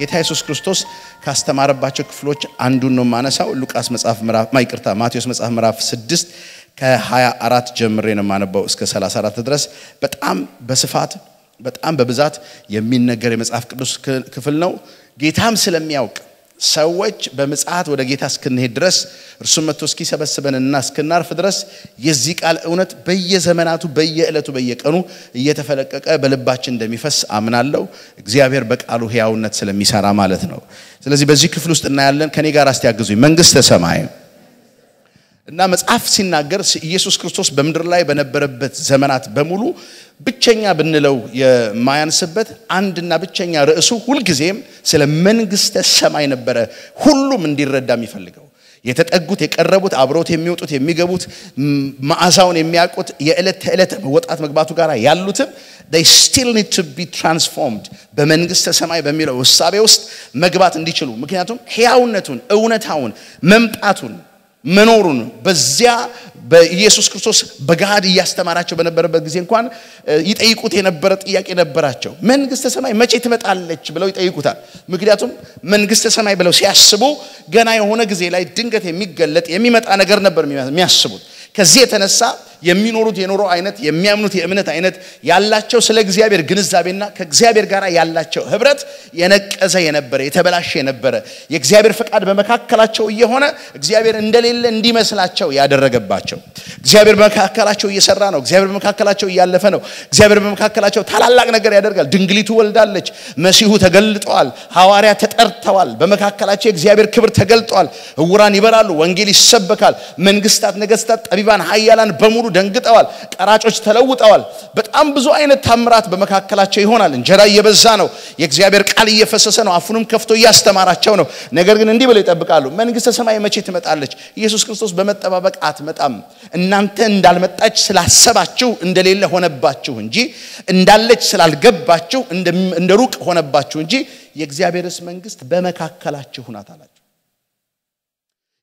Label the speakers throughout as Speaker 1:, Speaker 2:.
Speaker 1: ጌታ ኢየሱስ ክርስቶስ ካስተማረባቸው ክፍሎች አንዱን ነው ማነሳው። ሉቃስ መጽሐፍ ምዕራፍ ማይቅርታ ማቴዎስ መጽሐፍ ምዕራፍ 6 ከ24 ጀምሬ ነው የማነባው እስከ 34 ድረስ በጣም በስፋት በጣም በብዛት የሚነገር የመጽሐፍ ቅዱስ ክፍል ነው። ጌታም ስለሚያውቅ ሰዎች በምጽአት ወደ ጌታ እስክንሄድ ድረስ እርሱም መጥቶ እስኪሰበስበንና እስክናርፍ ድረስ የዚህ ቃል እውነት በየዘመናቱ በየዕለቱ በየቀኑ እየተፈለቀቀ በልባችን እንደሚፈስ አምናለሁ። እግዚአብሔር በቃሉ ሕያውነት ስለሚሰራ ማለት ነው። ስለዚህ በዚህ ክፍል ውስጥ እናያለን። ከኔ ጋር አስተያግዙኝ። መንግሥተ ሰማይ እና መጽሐፍ ሲናገር ኢየሱስ ክርስቶስ በምድር ላይ በነበረበት ዘመናት በሙሉ ብቸኛ ብንለው የማያንስበት አንድና ብቸኛ ርዕሱ ሁልጊዜም ስለ መንግስተ ሰማይ ነበረ ሁሉም እንዲረዳ የሚፈልገው የተጠጉት የቀረቡት አብሮት የሚወጡት የሚገቡት ማዕዛውን የሚያውቁት የዕለት ተዕለት ወጣት መግባቱ ጋር ያሉትም they still need to be transformed በመንግስተ ሰማይ በሚለው እሳቤ ውስጥ መግባት እንዲችሉ ምክንያቱም ሕያውነቱን እውነታውን መምጣቱን መኖሩን በዚያ በኢየሱስ ክርስቶስ በጋድ እያስተማራቸው በነበረበት ጊዜ እንኳን ይጠይቁት የነበረ ጥያቄ ነበራቸው። መንግስተ ሰማይ መቼ ትመጣለች ብለው ይጠይቁታል። ምክንያቱም መንግስተ ሰማይ ብለው ሲያስቡ ገና የሆነ ጊዜ ላይ ድንገት የሚገለጥ የሚመጣ ነገር ነበር የሚያስቡት። ከዚህ የተነሳ የሚኖሩት የኑሮ አይነት የሚያምኑት የእምነት አይነት ያላቸው ስለ እግዚአብሔር ግንዛቤና ከእግዚአብሔር ጋር ያላቸው ህብረት የነቀዘ የነበረ የተበላሸ የነበረ የእግዚአብሔር ፈቃድ በመካከላቸው እየሆነ እግዚአብሔር እንደሌለ እንዲመስላቸው ያደረገባቸው እግዚአብሔር በመካከላቸው እየሰራ ነው እግዚአብሔር በመካከላቸው እያለፈ ነው እግዚአብሔር በመካከላቸው ታላላቅ ነገር ያደርጋል ድንግሊቱ ወልዳለች መሲሁ ተገልጠዋል ሐዋርያ ተጠርተዋል በመካከላቸው የእግዚአብሔር ክብር ተገልጧል እውራን ይበራሉ ወንጌል ይሰበካል መንግስታት ነገስታት ጠቢ ጠቢባን ሀያላን በሙሉ ደንግጠዋል። ቀራጮች ተለውጠዋል። በጣም ብዙ አይነት ታምራት በመካከላቸው ይሆናል። እንጀራ እየበዛ ነው። የእግዚአብሔር ቃል እየፈሰሰ ነው። አፉንም ከፍቶ እያስተማራቸው ነው። ነገር ግን እንዲህ ብለው ይጠብቃሉ፣ መንግሥተ ሰማይ መቼ ትመጣለች? ኢየሱስ ክርስቶስ በመጠባበቅ አትመጣም። እናንተ እንዳልመጣች ስላሰባችሁ እንደሌለ ሆነባችሁ እንጂ እንዳለች ስላልገባችሁ እንደ ሩቅ ሆነባችሁ እንጂ የእግዚአብሔርስ መንግሥት በመካከላችሁ ናት አላቸው።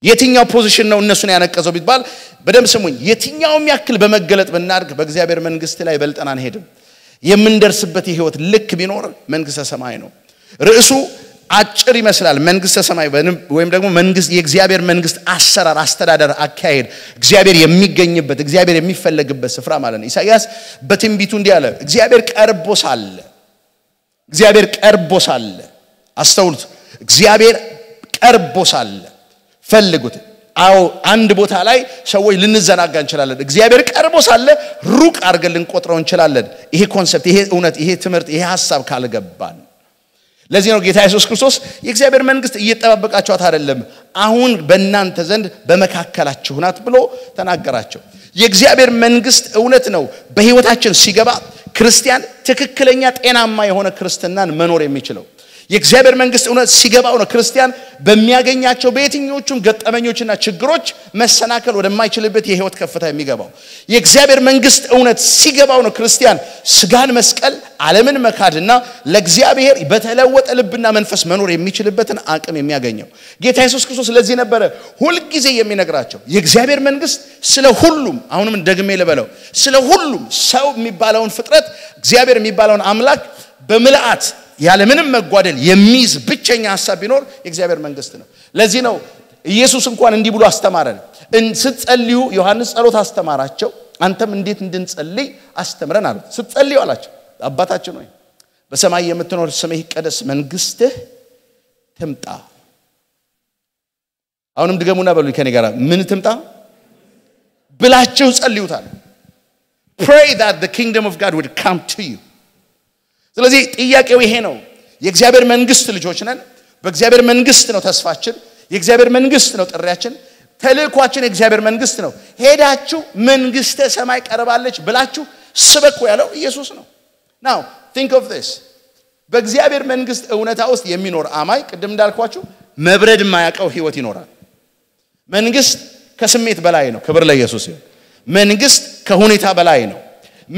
Speaker 1: የትኛው ፖዚሽን ነው እነሱን ያነቀሰው ቢባል በደም ስሙኝ የትኛውም ያክል በመገለጥ ብናድግ በእግዚአብሔር መንግስት ላይ በልጠን አንሄድም የምንደርስበት የህይወት ልክ ቢኖር መንግስተ ሰማይ ነው ርዕሱ አጭር ይመስላል መንግስተ ሰማይ ወይም ደግሞ መንግስት የእግዚአብሔር መንግስት አሰራር አስተዳደር አካሄድ እግዚአብሔር የሚገኝበት እግዚአብሔር የሚፈለግበት ስፍራ ማለት ነው ኢሳያስ በትንቢቱ እንዲህ አለ እግዚአብሔር ቀርቦ ሳለ እግዚአብሔር ቀርቦ ሳለ አስተውሉት እግዚአብሔር ቀርቦ ሳለ ፈልጉት። አዎ አንድ ቦታ ላይ ሰዎች ልንዘናጋ እንችላለን። እግዚአብሔር ቀርቦ ሳለ ሩቅ አድርገን ልንቆጥረው እንችላለን። ይሄ ኮንሰፕት፣ ይሄ እውነት፣ ይሄ ትምህርት፣ ይሄ ሀሳብ ካልገባን ለዚህ ነው ጌታ የሱስ ክርስቶስ የእግዚአብሔር መንግስት እየጠባበቃቸዋት አይደለም፣ አሁን በእናንተ ዘንድ በመካከላችሁናት ብሎ ተናገራቸው። የእግዚአብሔር መንግስት እውነት ነው። በህይወታችን ሲገባ ክርስቲያን ትክክለኛ ጤናማ የሆነ ክርስትናን መኖር የሚችለው የእግዚአብሔር መንግስት እውነት ሲገባው ነው ክርስቲያን በሚያገኛቸው በየትኞቹም ገጠመኞችና ችግሮች መሰናከል ወደማይችልበት የህይወት ከፍታ የሚገባው። የእግዚአብሔር መንግስት እውነት ሲገባው ነው ክርስቲያን ስጋን መስቀል፣ ዓለምን መካድና ለእግዚአብሔር በተለወጠ ልብና መንፈስ መኖር የሚችልበትን አቅም የሚያገኘው። ጌታ የሱስ ክርስቶስ ለዚህ ነበረ ሁልጊዜ የሚነግራቸው የእግዚአብሔር መንግስት ስለ ሁሉም፣ አሁንም ደግሜ ልበለው፣ ስለ ሁሉም ሰው የሚባለውን ፍጥረት እግዚአብሔር የሚባለውን አምላክ በምልአት ያለምንም መጓደል የሚይዝ ብቸኛ ሀሳብ ቢኖር የእግዚአብሔር መንግስት ነው ለዚህ ነው ኢየሱስ እንኳን እንዲህ ብሎ አስተማረን ስትጸልዩ ዮሐንስ ጸሎት አስተማራቸው አንተም እንዴት እንድንጸልይ አስተምረን አሉት ስትጸልዩ አላቸው አባታችን ወይ በሰማይ የምትኖር ስምህ ቀደስ መንግስትህ ትምጣ አሁንም ድገሙና በሉኝ ከኔ ጋር ምን ትምጣ ብላችሁ ጸልዩታል pray that the kingdom of god would come to you ስለዚህ ጥያቄው ይሄ ነው የእግዚአብሔር መንግስት ልጆች ነን በእግዚአብሔር መንግስት ነው ተስፋችን የእግዚአብሔር መንግስት ነው ጥሪያችን ተልእኳችን የእግዚአብሔር መንግስት ነው ሄዳችሁ መንግስተ ሰማይ ቀርባለች ብላችሁ ስበኩ ያለው ኢየሱስ ነው ናው ቲንክ ኦፍ ስ በእግዚአብሔር መንግስት እውነታ ውስጥ የሚኖር አማይ ቅድም እንዳልኳችሁ መብረድ የማያውቀው ህይወት ይኖራል መንግስት ከስሜት በላይ ነው ክብር ለኢየሱስ ይሁን መንግስት ከሁኔታ በላይ ነው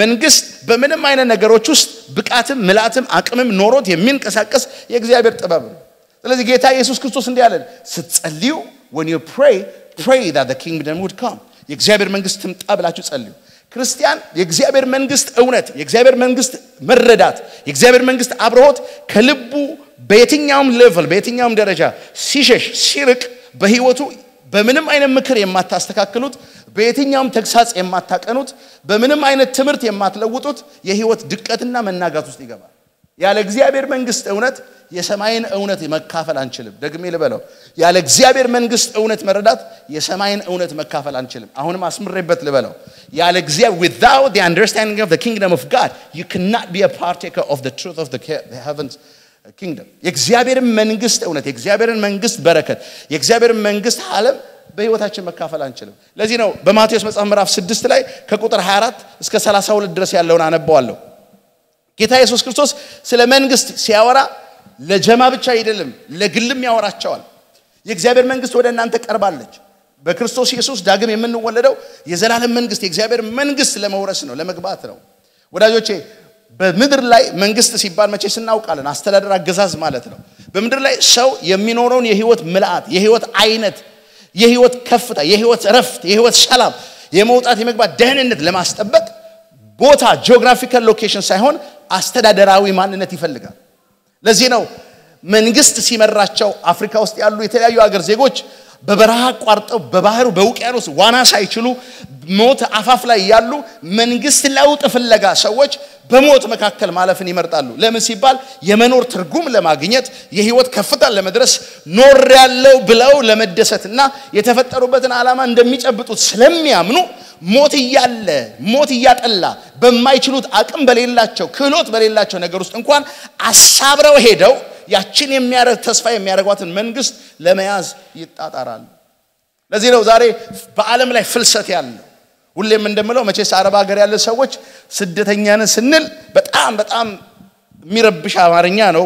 Speaker 1: መንግስት በምንም አይነት ነገሮች ውስጥ ብቃትም ምላትም አቅምም ኖሮት የሚንቀሳቀስ የእግዚአብሔር ጥበብ ነው ስለዚህ ጌታ ኢየሱስ ክርስቶስ እንዲህ አለን ስትጸልዩ ወን ዩ ፕሬይ ፕሬይ ዛት ዘ ኪንግደም ውድ ካም የእግዚአብሔር መንግስት ትምጣ ብላችሁ ጸልዩ ክርስቲያን የእግዚአብሔር መንግስት እውነት የእግዚአብሔር መንግስት መረዳት የእግዚአብሔር መንግስት አብረሆት ከልቡ በየትኛውም ሌቨል በየትኛውም ደረጃ ሲሸሽ ሲርቅ በህይወቱ በምንም አይነት ምክር የማታስተካክሉት በየትኛውም ተግሳጽ የማታቀኑት በምንም አይነት ትምህርት የማትለውጡት የህይወት ድቀትና መናጋት ውስጥ ይገባል። ያለ እግዚአብሔር መንግስት እውነት የሰማይን እውነት መካፈል አንችልም። ደግሜ ልበለው፣ ያለ እግዚአብሔር መንግስት እውነት መረዳት የሰማይን እውነት መካፈል አንችልም። አሁንም አስምሬበት ልበለው፣ ያለ እግዚአብሔር without the understanding of the kingdom of God you cannot be a partaker of the truth of the heavens uh, kingdom የእግዚአብሔርን መንግስት እውነት የእግዚአብሔርን መንግስት በረከት የእግዚአብሔርን መንግስት ዓለም በህይወታችን መካፈል አንችልም። ለዚህ ነው በማቴዎስ መጽሐፍ ምዕራፍ 6 ላይ ከቁጥር 24 እስከ 32 ድረስ ያለውን አነባዋለሁ። ጌታ ኢየሱስ ክርስቶስ ስለ መንግስት ሲያወራ ለጀማ ብቻ አይደለም፣ ለግልም ያወራቸዋል። የእግዚአብሔር መንግስት ወደ እናንተ ቀርባለች። በክርስቶስ ኢየሱስ ዳግም የምንወለደው የዘላለም መንግስት የእግዚአብሔር መንግስት ለመውረስ ነው፣ ለመግባት ነው። ወዳጆቼ በምድር ላይ መንግስት ሲባል መቼስ እናውቃለን፣ አስተዳደር፣ አገዛዝ ማለት ነው። በምድር ላይ ሰው የሚኖረውን የህይወት ምልአት የህይወት አይነት የህይወት ከፍታ፣ የህይወት ረፍት፣ የህይወት ሰላም፣ የመውጣት የመግባት ደህንነት ለማስጠበቅ ቦታ ጂኦግራፊካል ሎኬሽን ሳይሆን አስተዳደራዊ ማንነት ይፈልጋል። ለዚህ ነው መንግስት ሲመራቸው አፍሪካ ውስጥ ያሉ የተለያዩ ሀገር ዜጎች በበረሃ አቋርጠው በባህሩ በውቅያኖስ ዋና ሳይችሉ ሞት አፋፍ ላይ ያሉ መንግስት ለውጥ ፍለጋ ሰዎች በሞት መካከል ማለፍን ይመርጣሉ። ለምን ሲባል የመኖር ትርጉም ለማግኘት የህይወት ከፍታን ለመድረስ ኖር ያለው ብለው ለመደሰትና የተፈጠሩበትን ዓላማ እንደሚጨብጡት ስለሚያምኑ ሞት እያለ ሞት እያጠላ በማይችሉት አቅም በሌላቸው ክህሎት በሌላቸው ነገር ውስጥ እንኳን አሳብረው ሄደው ያችን የሚያደርግ ተስፋ የሚያደርጓትን መንግስት ለመያዝ ይጣጣራሉ። ለዚህ ነው ዛሬ በዓለም ላይ ፍልሰት ያለው። ሁሌም እንደምለው መቼስ አረብ ሀገር ያለ ሰዎች ስደተኛንን ስንል በጣም በጣም የሚረብሽ አማርኛ ነው።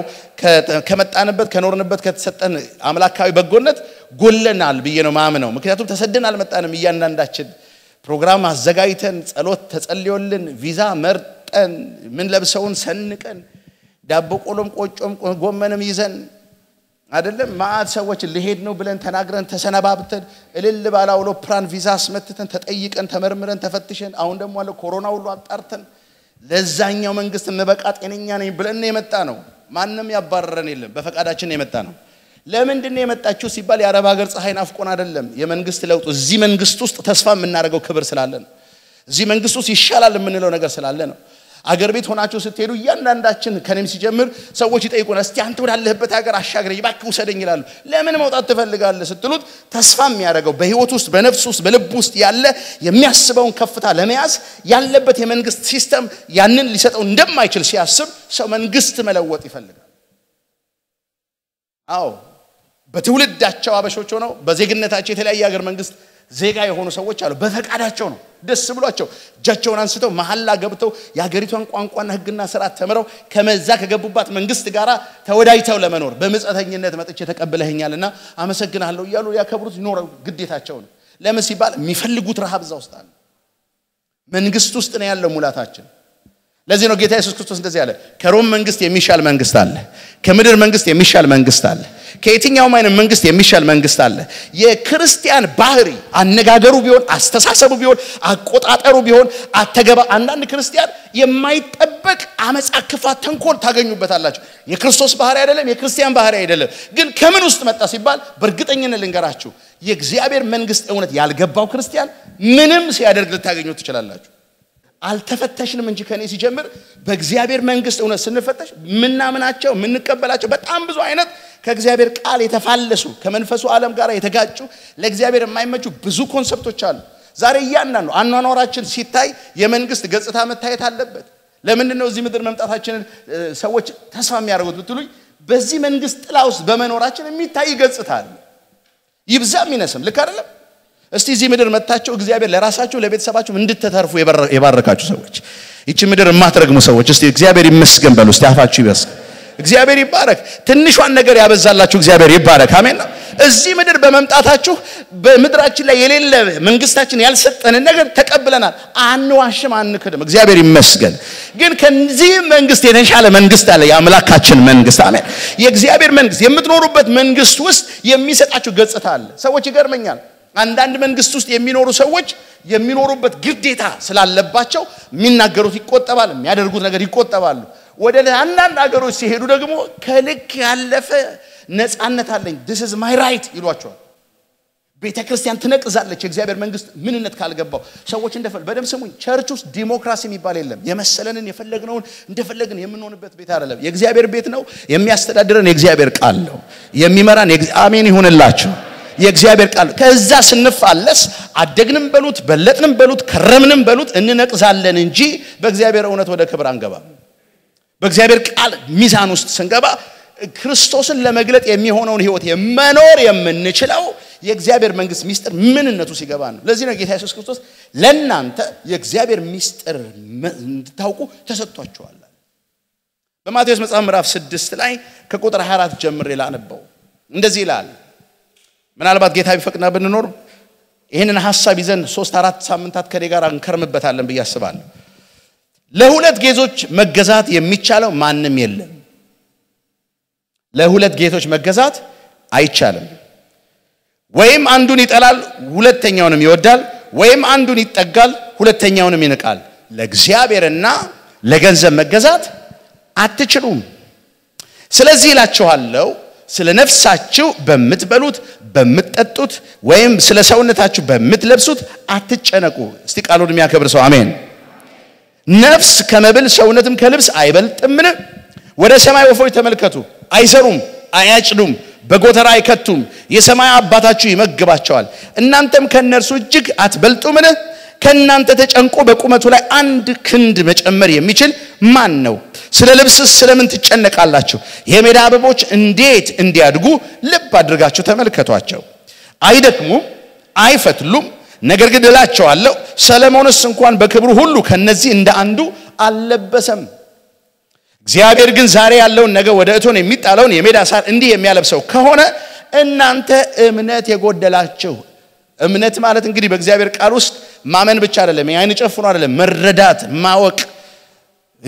Speaker 1: ከመጣንበት ከኖርንበት ከተሰጠን አምላካዊ በጎነት ጎለናል ብዬ ነው ማምነው። ምክንያቱም ተሰደን አልመጣንም። እያንዳንዳችን ፕሮግራም አዘጋጅተን ጸሎት ተጸልዮልን ቪዛ መርጠን ምን ለብሰውን ሰንቀን ዳቦ ቆሎም ቆጮም ጎመንም ይዘን አይደለም ማአት ሰዎች ልሄድ ነው ብለን ተናግረን ተሰነባብተን እልል ባለ አውሮፕላን ቪዛ አስመትተን ተጠይቀን ተመርምረን ተፈትሸን አሁን ደግሞ አለ ኮሮና ሁሉ አጣርተን ለዛኛው መንግስት እንበቃ ጤነኛ ነኝ ብለን የመጣ ነው። ማንም ያባረረን የለም። በፈቃዳችን የመጣ ነው። ለምንድን ነው የመጣችሁ ሲባል የአረብ ሀገር ፀሐይ ናፍቆን አይደለም። የመንግስት ለውጥ እዚህ መንግስት ውስጥ ተስፋ የምናደርገው ክብር ስላለ ነው። እዚህ መንግስት ውስጥ ይሻላል የምንለው ነገር ስላለ ነው። አገር ቤት ሆናችሁ ስትሄዱ እያንዳንዳችን ከኔም ሲጀምር ሰዎች ይጠይቁን፣ እስቲ አንተ ወዳለህበት ሀገር አሻግረኝ እባክህ ውሰደኝ ይላሉ። ለምን መውጣት ትፈልጋለህ ስትሉት ተስፋ የሚያደርገው በህይወት ውስጥ በነፍስ ውስጥ በልብ ውስጥ ያለ የሚያስበውን ከፍታ ለመያዝ ያለበት የመንግስት ሲስተም ያንን ሊሰጠው እንደማይችል ሲያስብ ሰው መንግስት መለወጥ ይፈልጋል። አዎ በትውልዳቸው አበሾች ሆነው በዜግነታቸው የተለያየ ሀገር መንግስት ዜጋ የሆኑ ሰዎች አሉ። በፈቃዳቸው ነው፣ ደስ ብሏቸው እጃቸውን አንስተው መሐላ ገብተው የሀገሪቷን ቋንቋና ሕግና ስርዓት ተምረው ከመዛ ከገቡባት መንግስት ጋር ተወዳጅተው ለመኖር በምጸተኝነት መጥቼ ተቀብለኸኛልና አመሰግናለሁ እያሉ ያከብሩት ይኖረው ግዴታቸው ነው። ለምን ሲባል የሚፈልጉት ረሃብ እዛ ውስጥ አለ። መንግስት ውስጥ ነው ያለው ሙላታችን። ለዚህ ነው ጌታ ኢየሱስ ክርስቶስ እንደዚህ አለ፣ ከሮም መንግስት የሚሻል መንግስት አለ፣ ከምድር መንግስት የሚሻል መንግስት አለ፣ ከየትኛውም አይነት መንግስት የሚሻል መንግስት አለ። የክርስቲያን ባህሪ አነጋገሩ ቢሆን አስተሳሰቡ ቢሆን አቆጣጠሩ ቢሆን አተገባ አንዳንድ ክርስቲያን የማይጠበቅ አመፃ፣ ክፋት፣ ተንኮል ታገኙበታላችሁ። የክርስቶስ ባህሪ አይደለም፣ የክርስቲያን ባህሪ አይደለም። ግን ከምን ውስጥ መጣ ሲባል በእርግጠኝነት ልንገራችሁ የእግዚአብሔር መንግስት እውነት ያልገባው ክርስቲያን ምንም ሲያደርግ ልታገኙ ትችላላችሁ። አልተፈተሽንም እንጂ ከኔ ሲጀምር በእግዚአብሔር መንግስት እውነት ስንፈተሽ ምናምናቸው የምንቀበላቸው በጣም ብዙ አይነት ከእግዚአብሔር ቃል የተፋለሱ ከመንፈሱ ዓለም ጋር የተጋጩ ለእግዚአብሔር የማይመቹ ብዙ ኮንሰፕቶች አሉ። ዛሬ እያንዳንዱ አኗኗራችን ሲታይ የመንግስት ገጽታ መታየት አለበት። ለምንድን ነው እዚህ ምድር መምጣታችንን ሰዎች ተስፋ የሚያደርጉት ብትሉኝ፣ በዚህ መንግስት ጥላ ውስጥ በመኖራችን የሚታይ ገጽታ አለ። ይብዛም ይነስም፣ ልክ አይደለም? እስቲ እዚህ ምድር መታቸው እግዚአብሔር ለራሳችሁ ለቤተሰባችሁ እንድትተርፉ የባረካችሁ ሰዎች፣ ይቺ ምድር የማትረግሙ ሰዎች እስቲ እግዚአብሔር ይመስገን በሉ። እስቲ አፋችሁ ይበስ እግዚአብሔር ይባረክ። ትንሿን ነገር ያበዛላችሁ እግዚአብሔር ይባረክ። አሜን። እዚህ ምድር በመምጣታችሁ በምድራችን ላይ የሌለ መንግስታችን ያልሰጠንን ነገር ተቀብለናል። አንዋሽም፣ አንክድም። እግዚአብሔር ይመስገን። ግን ከዚህ መንግስት የተሻለ መንግስት አለ፣ የአምላካችን መንግስት። አሜን። የእግዚአብሔር መንግስት የምትኖሩበት መንግስት ውስጥ የሚሰጣችሁ ገጽታ አለ። ሰዎች ይገርመኛል። አንዳንድ መንግስት ውስጥ የሚኖሩ ሰዎች የሚኖሩበት ግዴታ ስላለባቸው የሚናገሩት ይቆጠባል፣ የሚያደርጉት ነገር ይቆጠባሉ። ወደ አንዳንድ ሀገሮች ሲሄዱ ደግሞ ከልክ ያለፈ ነፃነት አለኝ ዲስ ኢዝ ማይ ራይት ይሏቸዋል። ቤተ ክርስቲያን ትነቅዛለች። የእግዚአብሔር መንግስት ምንነት ካልገባው ሰዎች እንደፈል በደም ስሙኝ። ቸርች ውስጥ ዲሞክራሲ የሚባል የለም። የመሰለንን የፈለግነውን እንደፈለግን የምንሆንበት ቤት አይደለም። የእግዚአብሔር ቤት ነው። የሚያስተዳድረን የእግዚአብሔር ቃል ነው። የሚመራን አሜን ይሁንላቸው። የእግዚአብሔር ቃል ከዛ ስንፋለስ አደግንም በሉት በለጥንም በሉት ከረምንም በሉት እንነቅዛለን እንጂ በእግዚአብሔር እውነት ወደ ክብር አንገባ በእግዚአብሔር ቃል ሚዛን ውስጥ ስንገባ ክርስቶስን ለመግለጥ የሚሆነውን ህይወት የመኖር የምንችለው የእግዚአብሔር መንግስት ሚስጥር ምንነቱ ሲገባ ነው ለዚህ ነው ጌታ ኢየሱስ ክርስቶስ ለእናንተ የእግዚአብሔር ሚስጥር እንድታውቁ ተሰጥቷችኋል በማቴዎስ መጽሐፍ ምዕራፍ ስድስት ላይ ከቁጥር 24 ጀምሬ ላነበው እንደዚህ ይላል ምናልባት ጌታ ቢፈቅድና ብንኖር ይህንን ሀሳብ ይዘን ሶስት አራት ሳምንታት ከኔ ጋር እንከርምበታለን ብዬ አስባለሁ። ለሁለት ጌቶች መገዛት የሚቻለው ማንም የለም። ለሁለት ጌቶች መገዛት አይቻልም። ወይም አንዱን ይጠላል፣ ሁለተኛውንም ይወዳል፣ ወይም አንዱን ይጠጋል፣ ሁለተኛውንም ይንቃል። ለእግዚአብሔርና ለገንዘብ መገዛት አትችሉም። ስለዚህ እላችኋለሁ ስለ ነፍሳችሁ በምትበሉት በምትጠጡት ወይም ስለ ሰውነታችሁ በምትለብሱት አትጨነቁ። እስቲ ቃሉን የሚያከብር ሰው አሜን። ነፍስ ከመብል ሰውነትም ከልብስ አይበልጥምን? ወደ ሰማይ ወፎች ተመልከቱ። አይሰሩም፣ አያጭዱም፣ በጎተራ አይከቱም። የሰማይ አባታችሁ ይመግባቸዋል። እናንተም ከእነርሱ እጅግ አትበልጡምን? ከእናንተ ተጨንቆ በቁመቱ ላይ አንድ ክንድ መጨመር የሚችል ማን ነው? ስለ ልብስስ ስለምን ትጨነቃላችሁ? የሜዳ አበቦች እንዴት እንዲያድጉ ልብ አድርጋችሁ ተመልከቷቸው። አይደክሙም፣ አይፈትሉም። ነገር ግን እላቸዋለሁ ሰለሞንስ እንኳን በክብሩ ሁሉ ከነዚህ እንደ አንዱ አልለበሰም። እግዚአብሔር ግን ዛሬ ያለውን ነገ ወደ እቶን የሚጣለውን የሜዳ ሳር እንዲህ የሚያለብሰው ከሆነ እናንተ እምነት የጎደላችሁ እምነት ማለት እንግዲህ በእግዚአብሔር ቃል ውስጥ ማመን ብቻ አይደለም፣ አይን ጨፍኖ አይደለም፣ መረዳት፣ ማወቅ፣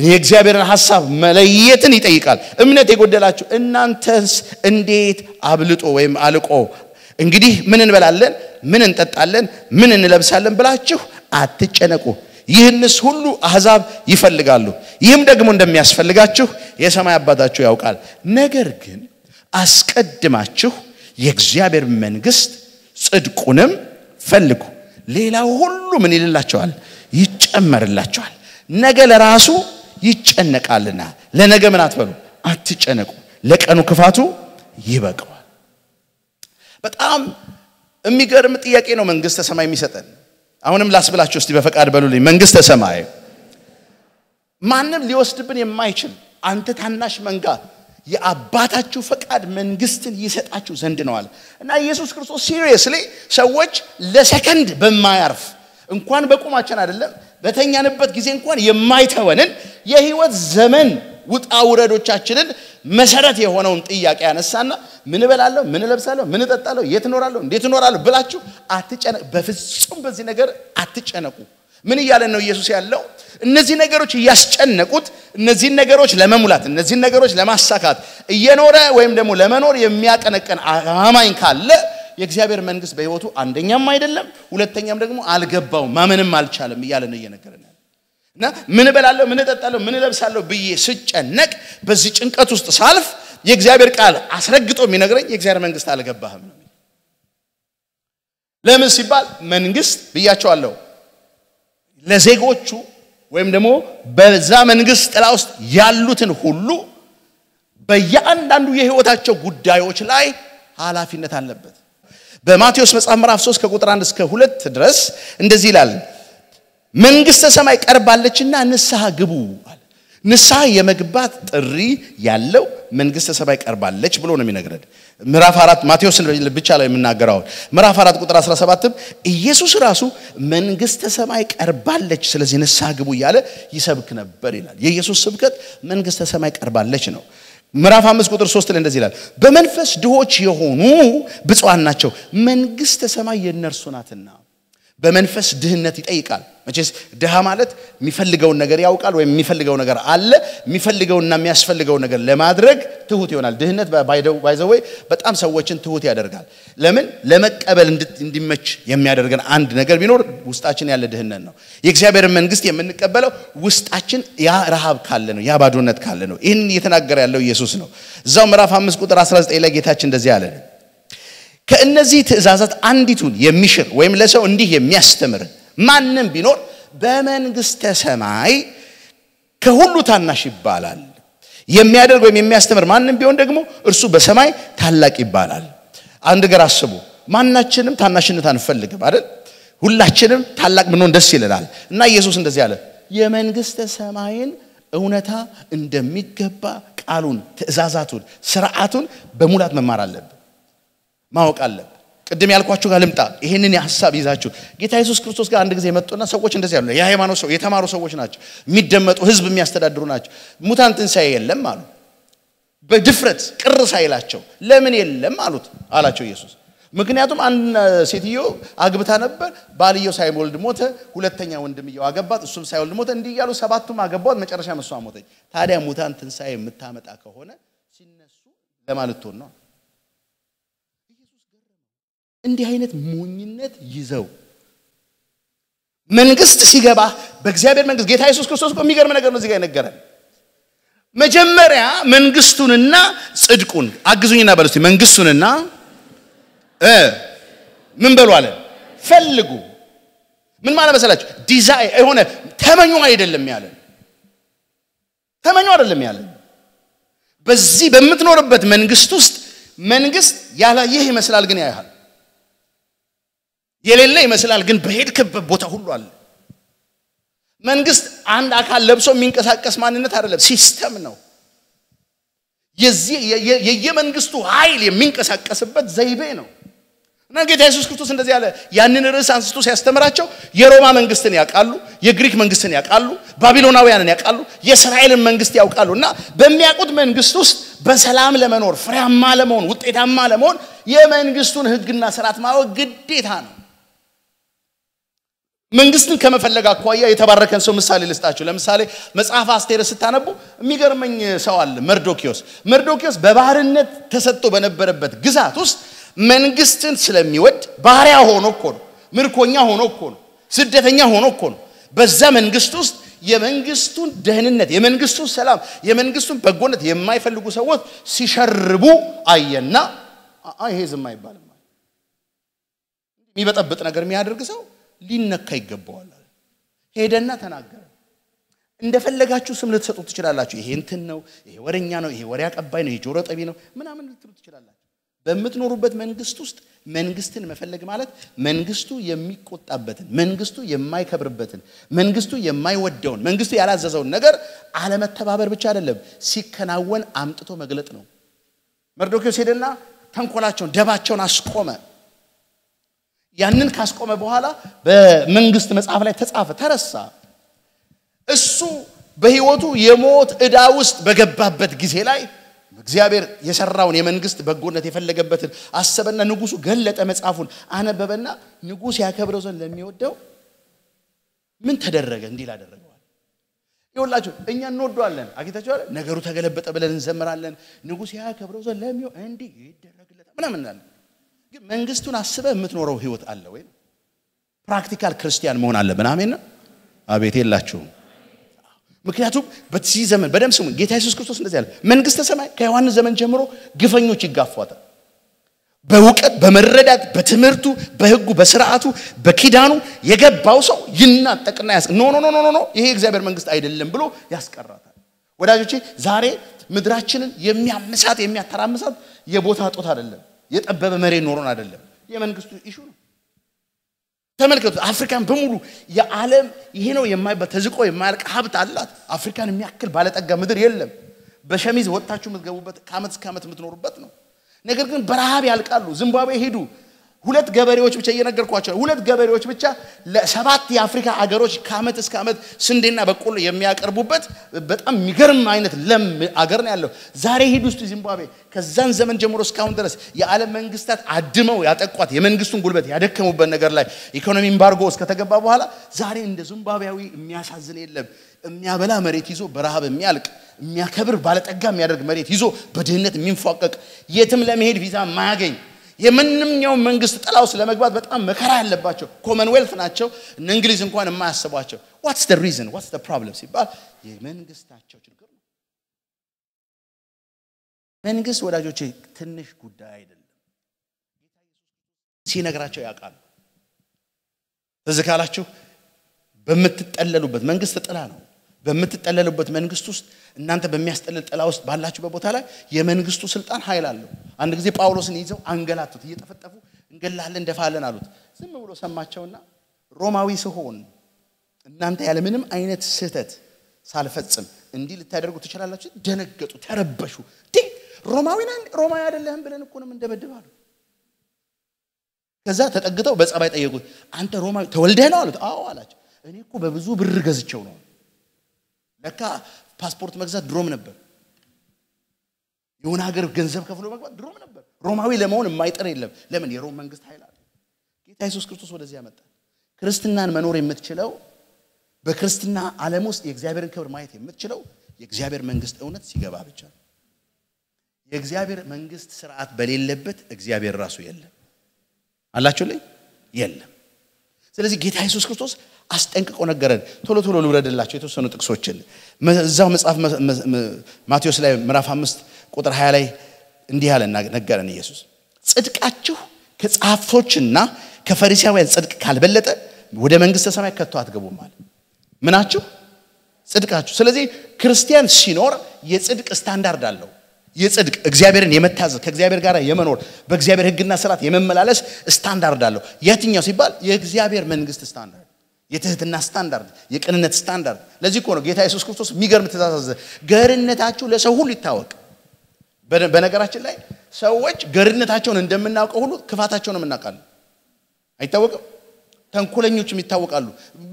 Speaker 1: የእግዚአብሔርን ሀሳብ መለየትን ይጠይቃል። እምነት የጎደላችሁ እናንተስ እንዴት አብልጦ ወይም አልቆ እንግዲህ ምን እንበላለን፣ ምን እንጠጣለን፣ ምን እንለብሳለን ብላችሁ አትጨነቁ። ይህንስ ሁሉ አሕዛብ ይፈልጋሉ። ይህም ደግሞ እንደሚያስፈልጋችሁ የሰማይ አባታችሁ ያውቃል። ነገር ግን አስቀድማችሁ የእግዚአብሔር መንግስት ጽድቁንም ፈልጉ ሌላው ሁሉ ምን ይልላቸዋል ይጨመርላቸዋል ነገ ለራሱ ይጨነቃልና ለነገ ምን አትበሉ አትጨነቁ ለቀኑ ክፋቱ ይበቀዋል በጣም የሚገርም ጥያቄ ነው መንግስተ ሰማይ የሚሰጠን አሁንም ላስብላችሁ እስቲ በፈቃድ በሉልኝ መንግስተ ሰማይ ማንም ሊወስድብን የማይችል አንተ ታናሽ መንጋ የአባታችሁ ፈቃድ መንግስትን ይሰጣችሁ ዘንድ ነው አለ እና ኢየሱስ ክርስቶስ ሲሪየስሊ ሰዎች ለሰከንድ በማያርፍ እንኳን በቁማችን አይደለም በተኛንበት ጊዜ እንኳን የማይተወንን የህይወት ዘመን ውጣ ውረዶቻችንን መሰረት የሆነውን ጥያቄ ያነሳና ምን እበላለሁ፣ ምን እለብሳለሁ፣ ምን እጠጣለሁ፣ የት እኖራለሁ፣ እንዴት እኖራለሁ ብላችሁ አትጨነቅ። በፍጹም በዚህ ነገር አትጨነቁ። ምን እያለ ነው ኢየሱስ ያለው? እነዚህ ነገሮች እያስጨነቁት እነዚህን ነገሮች ለመሙላት እነዚህን ነገሮች ለማሳካት እየኖረ ወይም ደግሞ ለመኖር የሚያቀነቀን አማኝ ካለ የእግዚአብሔር መንግስት በህይወቱ አንደኛም አይደለም፣ ሁለተኛም ደግሞ አልገባውም፣ ማመንም አልቻለም እያለ ነው እየነገረን እና ምን እበላለሁ፣ ምን እጠጣለሁ፣ ምን እለብሳለሁ ብዬ ስጨነቅ፣ በዚህ ጭንቀት ውስጥ ሳልፍ የእግዚአብሔር ቃል አስረግጦ የሚነግረኝ የእግዚአብሔር መንግስት አልገባህም ለምን ሲባል መንግስት ብያቸዋለሁ ለዜጎቹ ወይም ደግሞ በዛ መንግስት ጥላ ውስጥ ያሉትን ሁሉ በየአንዳንዱ የህይወታቸው ጉዳዮች ላይ ኃላፊነት አለበት። በማቴዎስ መጽሐፍ ምራፍ 3 ከቁጥር 1 እስከ 2 ድረስ እንደዚህ ይላል፣ መንግስተ ሰማይ ቀርባለችና ንስሐ ግቡ አለ። ንስሐ የመግባት ጥሪ ያለው መንግስተ ሰማይ ቀርባለች ብሎ ነው የሚነግረን። ምዕራፍ አራት ማቴዎስን ብቻ ላይ የምናገር ምዕራፍ አራት ቁጥር 17 ኢየሱስ ራሱ መንግስተ ሰማይ ቀርባለች ስለዚህ ንስሐ ግቡ እያለ ይሰብክ ነበር ይላል የኢየሱስ ስብከት መንግስተ ሰማይ ቀርባለች ነው ምዕራፍ አምስት ቁጥር ሶስት ላይ እንደዚህ ይላል በመንፈስ ድሆች የሆኑ ብፁዓን ናቸው መንግስተ ሰማይ የእነርሱ ናትና በመንፈስ ድህነት ይጠይቃል። መቼስ ድሃ ማለት የሚፈልገውን ነገር ያውቃል ወይም የሚፈልገው ነገር አለ። የሚፈልገውና የሚያስፈልገውን ነገር ለማድረግ ትሁት ይሆናል። ድህነት ባይዘወይ በጣም ሰዎችን ትሁት ያደርጋል። ለምን? ለመቀበል እንዲመች የሚያደርገን አንድ ነገር ቢኖር ውስጣችን ያለ ድህነት ነው። የእግዚአብሔር መንግስት የምንቀበለው ውስጣችን ያ ረሃብ ካለ ነው፣ ያ ባዶነት ካለ ነው። ይህን እየተናገረ ያለው ኢየሱስ ነው። እዛው ምዕራፍ 5 ቁጥር 19 ላይ ጌታችን እንደዚህ አለን። ከእነዚህ ትእዛዛት አንዲቱን የሚሽር ወይም ለሰው እንዲህ የሚያስተምር ማንም ቢኖር በመንግስተ ሰማይ ከሁሉ ታናሽ ይባላል። የሚያደርግ ወይም የሚያስተምር ማንም ቢሆን ደግሞ እርሱ በሰማይ ታላቅ ይባላል። አንድ ነገር አስቡ። ማናችንም ታናሽነት አንፈልግም አይደል? ሁላችንም ታላቅ ምንሆን ደስ ይለናል። እና ኢየሱስ እንደዚህ አለ፣ የመንግስተ ሰማይን እውነታ እንደሚገባ ቃሉን፣ ትእዛዛቱን፣ ስርዓቱን በሙላት መማር አለብን። ማወቅ አለ ቅድም ያልኳችሁ ጋር ልምጣ። ይህንን ሀሳብ ይዛችሁ ጌታ ኢየሱስ ክርስቶስ ጋር አንድ ጊዜ መጡና ሰዎች እንደዚህ ያሉ የሃይማኖት ሰው የተማሩ ሰዎች ናቸው፣ የሚደመጡ ህዝብ የሚያስተዳድሩ ናቸው። ሙታን ትንሳኤ የለም አሉ። በድፍረት ቅር ሳይላቸው ለምን የለም አሉት አላቸው ኢየሱስ። ምክንያቱም አንድ ሴትዮ አግብታ ነበር፣ ባልየው ሳይወልድ ሞተ። ሁለተኛ እየው አገባት፣ እሱም ሳይወልድ ሞተ። እንዲህ እያሉ ሰባቱም አገባት መጨረሻ መሷ ሞተች። ታዲያ ሙታን ትንሳኤ የምታመጣ ከሆነ ሲነሱ ለማለት ነው እንዲህ አይነት ሞኝነት ይዘው መንግስት ሲገባ በእግዚአብሔር መንግስት ጌታ ኢየሱስ ክርስቶስ እኮ የሚገርም ነገር ነው እዚህ ጋር የነገረን። መጀመሪያ መንግስቱንና ጽድቁን አግዙኝና በሉ እስቲ መንግስቱንና ምን በሉ አለ ፈልጉ። ምን ማለት መሰላችሁ? ዲዛይ የሆነ ተመኙ አይደለም ያለን፣ ተመኙ አይደለም ያለ በዚህ በምትኖርበት መንግስት ውስጥ መንግስት ያላየህ ይመስላል፣ ግን ያያል። የሌለ ይመስላል፣ ግን በሄድክበት ቦታ ሁሉ አለ። መንግስት አንድ አካል ለብሶ የሚንቀሳቀስ ማንነት አይደለም፣ ሲስተም ነው። የየመንግስቱ ኃይል የሚንቀሳቀስበት ዘይቤ ነው እና ጌታ ኢየሱስ ክርስቶስ እንደዚህ ያለ ያንን ርዕስ አንስቶ ሲያስተምራቸው የሮማ መንግስትን ያውቃሉ፣ የግሪክ መንግስትን ያውቃሉ፣ ባቢሎናውያንን ያውቃሉ፣ የእስራኤልን መንግስት ያውቃሉ እና በሚያውቁት መንግስት ውስጥ በሰላም ለመኖር ፍሬያማ ለመሆን ውጤታማ ለመሆን የመንግስቱን ህግና ስርዓት ማወቅ ግዴታ ነው። መንግስትን ከመፈለግ አኳያ የተባረከን ሰው ምሳሌ ልስጣችሁ። ለምሳሌ መጽሐፍ አስቴር ስታነቡ የሚገርመኝ ሰው አለ፣ መርዶኪዮስ። መርዶኪዮስ በባህርነት ተሰጥቶ በነበረበት ግዛት ውስጥ መንግስትን ስለሚወድ ባሪያ ሆኖ እኮ ነው፣ ምርኮኛ ሆኖ እኮ ነው፣ ስደተኛ ሆኖ እኮ ነው። በዛ መንግስት ውስጥ የመንግስቱን ደህንነት፣ የመንግስቱን ሰላም፣ የመንግስቱን በጎነት የማይፈልጉ ሰዎች ሲሸርቡ አየና ይሄ ዝም አይባልም የሚበጠብጥ ነገር የሚያደርግ ሰው ሊነካ ይገባዋል። ሄደና ተናገረ። እንደፈለጋችሁ ስም ልትሰጡ ትችላላችሁ። ይሄ እንትን ነው፣ ይሄ ወረኛ ነው፣ ይሄ ወሬ አቀባይ ነው፣ ይሄ ጆሮ ጠቢ ነው ምናምን ልትሉ ትችላላችሁ። በምትኖሩበት መንግስት ውስጥ መንግስትን መፈለግ ማለት መንግስቱ የሚቆጣበትን፣ መንግስቱ የማይከብርበትን፣ መንግስቱ የማይወደውን፣ መንግስቱ ያላዘዘውን ነገር አለመተባበር ብቻ አይደለም፣ ሲከናወን አምጥቶ መግለጥ ነው። መርዶኪዎስ ሄደና ተንኮላቸውን፣ ደባቸውን አስቆመ። ያንን ካስቆመ በኋላ በመንግስት መጽሐፍ ላይ ተጻፈ፣ ተረሳ። እሱ በህይወቱ የሞት እዳ ውስጥ በገባበት ጊዜ ላይ እግዚአብሔር የሰራውን የመንግስት በጎነት የፈለገበትን አሰበና ንጉሱ ገለጠ፣ መጽሐፉን አነበበና ንጉስ ያከብረው ዘንድ ለሚወደው ምን ተደረገ? እንዲል አደረገዋል። ይወላችሁ እኛ እንወደዋለን፣ አግኝታችኋል። ነገሩ ተገለበጠ ብለን እንዘምራለን። ንጉስ ያከብረው ዘንድ ለሚወ እንዲህ ይደረግለታል ምናምን እናለን። ግን መንግስቱን አስበ የምትኖረው ህይወት አለ ወይ ፕራክቲካል ክርስቲያን መሆን አለብን ነው። አቤት የላችሁም ምክንያቱም በዚህ ዘመን በደም ስሙ ጌታ ኢየሱስ ክርስቶስ እንደዚህ ያለ መንግስተ ሰማይ ከዮሐንስ ዘመን ጀምሮ ግፈኞች ይጋፏታል በእውቀት በመረዳት በትምህርቱ በህጉ በስርዓቱ በኪዳኑ የገባው ሰው ይናጠቅና ያስ ኖ ኖ ኖ ኖ ይሄ እግዚአብሔር መንግስት አይደለም ብሎ ያስቀራታል ወዳጆቼ ዛሬ ምድራችንን የሚያምሳት የሚያተራምሳት የቦታ ጦት አይደለም የጠበበ መሬት ኖሮን አይደለም። የመንግስቱ ኢሹ ነው። ተመልከቱ፣ አፍሪካን በሙሉ የዓለም ይሄ ነው የማይባል ተዝቆ የማያልቅ ሀብት አላት። አፍሪካን የሚያክል ባለጠጋ ምድር የለም። በሸሚዝ ወጥታችሁ የምትገቡበት ከዓመት እስከ ዓመት የምትኖሩበት ነው። ነገር ግን በረሃብ ያልቃሉ። ዚምባብዌ ሄዱ፣ ሁለት ገበሬዎች ብቻ እየነገርኳቸው ሁለት ገበሬዎች ብቻ ለሰባት የአፍሪካ አገሮች ከአመት እስከ አመት ስንዴና በቆሎ የሚያቀርቡበት በጣም የሚገርም አይነት ለም አገር ነው ያለው። ዛሬ ሂድ ውስጥ ዚምባብዌ ከዛን ዘመን ጀምሮ እስካሁን ድረስ የዓለም መንግስታት አድመው ያጠቋት የመንግስቱን ጉልበት ያደከሙበት ነገር ላይ ኢኮኖሚ ኢምባርጎ እስከተገባ በኋላ ዛሬ እንደ ዚምባብያዊ የሚያሳዝን የለም። የሚያበላ መሬት ይዞ በረሃብ የሚያልቅ የሚያከብር ባለጠጋ የሚያደርግ መሬት ይዞ በድህነት የሚንፏቀቅ የትም ለመሄድ ቪዛ ማያገኝ። የማንኛውም መንግስት ጥላ ውስጥ ለመግባት በጣም መከራ ያለባቸው ኮመንዌልት ናቸው። እነ እንግሊዝ እንኳን የማያስቧቸው። ዋትስ ደ ሪዝን ዋትስ ፕሮብለም ሲባል የመንግስታቸው ችግር ነው። መንግስት ወዳጆቼ ትንሽ ጉዳይ አይደለም። ሲነግራቸው ያውቃሉ። ትዝ ካላችሁ በምትጠለሉበት መንግስት ጥላ ነው። በምትጠለልበት መንግስት ውስጥ እናንተ በሚያስጠልል ጥላ ውስጥ ባላችሁ ቦታ ላይ የመንግስቱ ስልጣን ኃይል አለው። አንድ ጊዜ ጳውሎስን ይዘው አንገላቱት፣ እየጠፈጠፉ እንገላለን፣ እንደፋለን አሉት። ዝም ብሎ ሰማቸውና ሮማዊ ስሆን እናንተ ያለ ምንም አይነት ስህተት ሳልፈጽም እንዲህ ልታደርጉ ትችላላችሁ። ደነገጡ፣ ተረበሹ። ሮማዊ ሮማዊ አይደለህም ብለን እኮ ነው የምንደበድብ አሉ። ከዛ ተጠግተው በጸባይ ጠየቁት። አንተ ሮማዊ ተወልደህ ነው አሉት። አዎ አላቸው። እኔ እኮ በብዙ ብር ገዝቸው ነው ለካ ፓስፖርት መግዛት ድሮም ነበር። የሆነ ሀገር ገንዘብ ከፍሎ መግባት ድሮም ነበር። ሮማዊ ለመሆን የማይጠር የለም። ለምን? የሮም መንግስት ኃይል አለ። ጌታ ኢየሱስ ክርስቶስ ወደዚህ ያመጣ። ክርስትናን መኖር የምትችለው በክርስትና ዓለም ውስጥ የእግዚአብሔርን ክብር ማየት የምትችለው የእግዚአብሔር መንግስት እውነት ሲገባ ብቻ ነው። የእግዚአብሔር መንግስት ስርዓት በሌለበት እግዚአብሔር ራሱ የለም። አላችሁ ላይ የለም። ስለዚህ ጌታ የሱስ ክርስቶስ አስጠንቅቆ ነገረን። ቶሎ ቶሎ ልውረድላቸው የተወሰኑ ጥቅሶችን እዛው መጽሐፍ ማቴዎስ ላይ ምዕራፍ አምስት ቁጥር 20 ላይ እንዲህ ያለ ነገረን ኢየሱስ ጽድቃችሁ ከጻፎችና ከፈሪሳውያን ጽድቅ ካልበለጠ ወደ መንግሥተ ሰማይ ከቶ አትገቡም አለ። ምናችሁ ጽድቃችሁ። ስለዚህ ክርስቲያን ሲኖር የጽድቅ ስታንዳርድ አለው። የጽድቅ እግዚአብሔርን የመታዘ ከእግዚአብሔር ጋር የመኖር በእግዚአብሔር ህግና ስርዓት የመመላለስ ስታንዳርድ አለው። የትኛው ሲባል የእግዚአብሔር መንግስት ስታንዳርድ የትህትና ስታንዳርድ፣ የቅንነት ስታንዳርድ። ለዚህ እኮ ነው ጌታ ኢየሱስ ክርስቶስ የሚገርም ትእዛዝ አዘዘ፣ ገርነታችሁ ለሰው ሁሉ ይታወቅ። በነገራችን ላይ ሰዎች ገርነታቸውን እንደምናውቀው ሁሉ ክፋታቸውንም እናውቃለን። አይታወቅም? ተንኮለኞችም ይታወቃሉ፣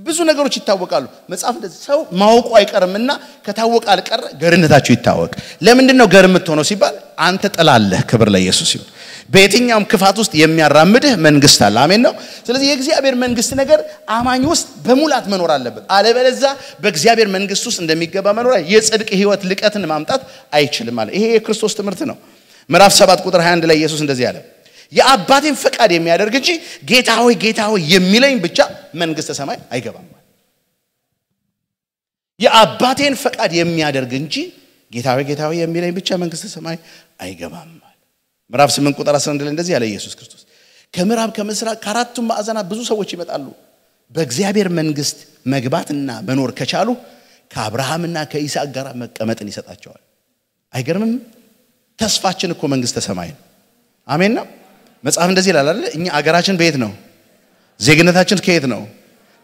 Speaker 1: ብዙ ነገሮች ይታወቃሉ። መጽሐፍ እንደዚህ ሰው ማወቁ አይቀርምና ከታወቀ አልቀረ ገርነታቸው ይታወቅ። ለምንድን ነው ገር የምትሆነው ሲባል አንተ ጥላለህ። ክብር ለኢየሱስ ይሁን። በየትኛውም ክፋት ውስጥ የሚያራምድህ መንግስት አለ። አሜን ነው። ስለዚህ የእግዚአብሔር መንግስት ነገር አማኝ ውስጥ በሙላት መኖር አለበት። አለበለዚያ በእግዚአብሔር መንግስት ውስጥ እንደሚገባ መኖር የጽድቅ ህይወት ልቀትን ማምጣት አይችልም አለ። ይሄ የክርስቶስ ትምህርት ነው። ምዕራፍ 7 ቁጥር 21 ላይ ኢየሱስ እንደዚህ አለ፣ የአባቴን ፈቃድ የሚያደርግ እንጂ ጌታ ሆይ ጌታ ሆይ የሚለኝ ብቻ መንግስተ ሰማይ አይገባም። የአባቴን ፈቃድ የሚያደርግ እንጂ ጌታ ሆይ ጌታ ሆይ የሚለኝ ብቻ መንግስተ ሰማይ አይገባም። ምዕራፍ 8 ቁጥር 11 ላይ እንደዚህ ያለ ኢየሱስ ክርስቶስ ከምዕራብ ከምስራቅ ከአራቱም ማዕዘናት ብዙ ሰዎች ይመጣሉ። በእግዚአብሔር መንግስት መግባትና መኖር ከቻሉ ከአብርሃምና ከኢሳቅ ጋር መቀመጥን ይሰጣቸዋል። አይገርምም? ተስፋችን እኮ መንግስተ ሰማይ ነው። አሜን ነው። መጽሐፍ እንደዚህ ይላል አይደል? እኛ አገራችን በየት ነው? ዜግነታችን ከየት ነው?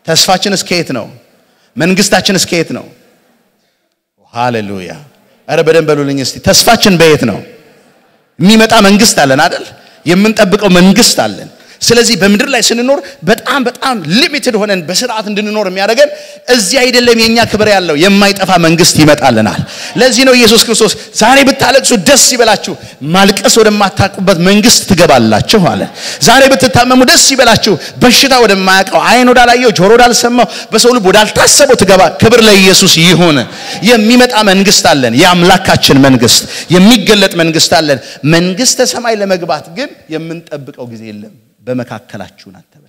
Speaker 1: ተስፋችን እስከየት ነው? መንግስታችን እስከየት ነው? ሃሌሉያ! አረ በደንብ በሉልኝ እስቲ። ተስፋችን በየት ነው? የሚመጣ መንግስት አለን አይደል? የምንጠብቀው መንግስት አለን። ስለዚህ በምድር ላይ ስንኖር በጣም በጣም ሊሚትድ ሆነን በስርዓት እንድንኖር የሚያደርገን እዚህ አይደለም የኛ ክብር ያለው የማይጠፋ መንግስት ይመጣልናል። ለዚህ ነው ኢየሱስ ክርስቶስ ዛሬ ብታለቅሱ ደስ ይበላችሁ፣ ማልቀስ ወደማታቁበት መንግስት ትገባላችሁ አለ። ዛሬ ብትታመሙ ደስ ይበላችሁ፣ በሽታ ወደማያውቀው አይን ወዳላየው ጆሮ ወዳልሰማው በሰው ልብ ወዳልታሰበው ትገባ። ክብር ለኢየሱስ ይሁን። የሚመጣ መንግስት አለን፣ የአምላካችን መንግስት የሚገለጥ መንግስት አለን። መንግስተ ሰማይ ለመግባት ግን የምንጠብቀው ጊዜ የለም። በመካከላችሁ ናት ተብለ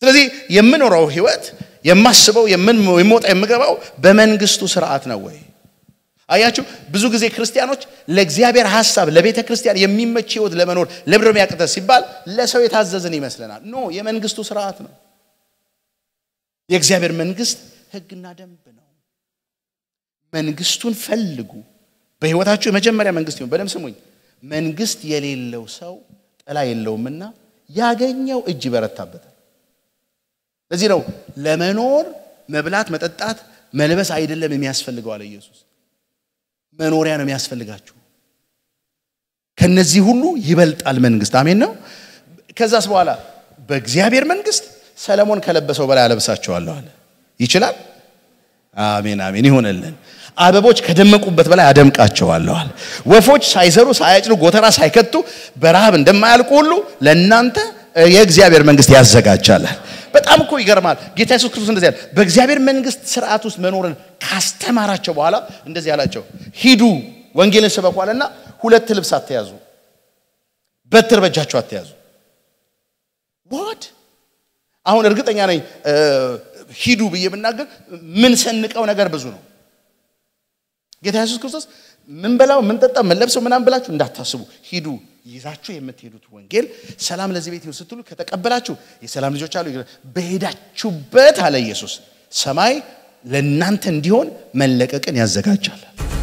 Speaker 1: ስለዚህ የምኖረው ህይወት የማስበው የምወጣ የምገባው በመንግስቱ ስርዓት ነው ወይ አያችሁ ብዙ ጊዜ ክርስቲያኖች ለእግዚአብሔር ሀሳብ ለቤተ ክርስቲያን የሚመች ህይወት ለመኖር ለምድር የሚያቅተ ሲባል ለሰው የታዘዝን ይመስለናል ኖ የመንግስቱ ስርዓት ነው የእግዚአብሔር መንግስት ህግና ደንብ ነው መንግስቱን ፈልጉ በህይወታችሁ የመጀመሪያ መንግስት ይሁን በደም ስሙኝ መንግስት የሌለው ሰው ጥላ የለውምና ያገኘው እጅ ይበረታበታል። ለዚህ ነው ለመኖር መብላት፣ መጠጣት፣ መልበስ አይደለም የሚያስፈልገው አለ ኢየሱስ። መኖሪያ ነው የሚያስፈልጋችሁ። ከነዚህ ሁሉ ይበልጣል መንግስት። አሜን ነው። ከዛስ በኋላ በእግዚአብሔር መንግስት ሰለሞን ከለበሰው በላይ አለብሳቸዋለሁ አለ። ይችላል። አሜን አሜን፣ ይሆነልን። አበቦች ከደመቁበት በላይ አደምቃቸዋለዋል። ወፎች ሳይዘሩ ሳያጭዱ ጎተራ ሳይከቱ በረሃብ እንደማያልቁ ሁሉ ለእናንተ የእግዚአብሔር መንግስት ያዘጋጃላል። በጣም እኮ ይገርማል። ጌታ ኢየሱስ ክርስቶስ እንደዚህ ያለ በእግዚአብሔር መንግስት ስርዓት ውስጥ መኖርን ካስተማራቸው በኋላ እንደዚህ ያላቸው ሂዱ ወንጌልን ስበኩ አለና ሁለት ልብስ አትያዙ፣ በትር በእጃቸው አትያዙ። ዋድ አሁን እርግጠኛ ነኝ ሂዱ ብዬ ብናገር ምን ሰንቀው ነገር ብዙ ነው። ጌታ ኢየሱስ ክርስቶስ ምን በላው ምን ጠጣ ምን ለብሰው ምናምን ብላችሁ እንዳታስቡ። ሂዱ ይዛችሁ የምትሄዱት ወንጌል ሰላም ለዚህ ቤት ይሁን ስትሉ ከተቀበላችሁ የሰላም ልጆች አሉ። በሄዳችሁበት አለ ኢየሱስ፣ ሰማይ ለእናንተ እንዲሆን መለቀቅን ያዘጋጃል።